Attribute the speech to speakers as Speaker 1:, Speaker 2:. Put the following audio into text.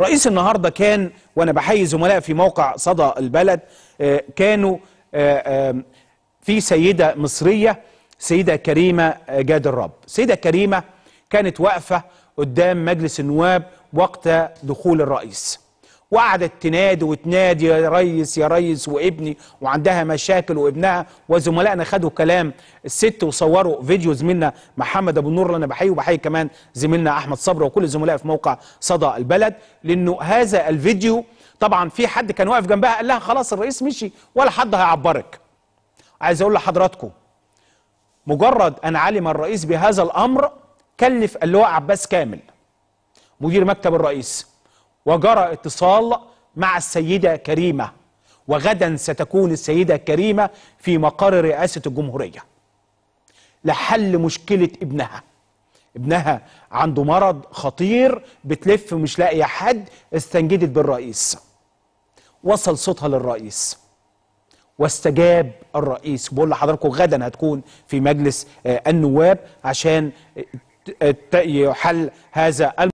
Speaker 1: رئيس النهاردة كان وأنا بحيي زملاء في موقع صدى البلد آه، كانوا آه، في سيدة مصرية سيدة كريمة آه، جاد الرب سيدة كريمة كانت واقفة قدام مجلس النواب وقت دخول الرئيس وقعدت تنادي وتنادي يا ريس يا ريس وابني وعندها مشاكل وابنها وزملائنا خدوا كلام الست وصوروا فيديو زميلنا محمد ابو النور اللي انا بحييه وبحيي كمان زميلنا احمد صبر وكل الزملاء في موقع صدى البلد لانه هذا الفيديو طبعا في حد كان واقف جنبها قال لها خلاص الرئيس مشي ولا حد هيعبرك عايز اقول لحضراتكم مجرد ان علم الرئيس بهذا الامر كلف اللواء عباس كامل مدير مكتب الرئيس وجرى اتصال مع السيدة كريمة وغدا ستكون السيدة كريمة في مقر رئاسة الجمهورية لحل مشكلة ابنها ابنها عنده مرض خطير بتلف مش لاقية حد استنجدت بالرئيس وصل صوتها للرئيس واستجاب الرئيس بقول لحضراتكم غدا هتكون في مجلس آه، النواب عشان آه، آه، يحل هذا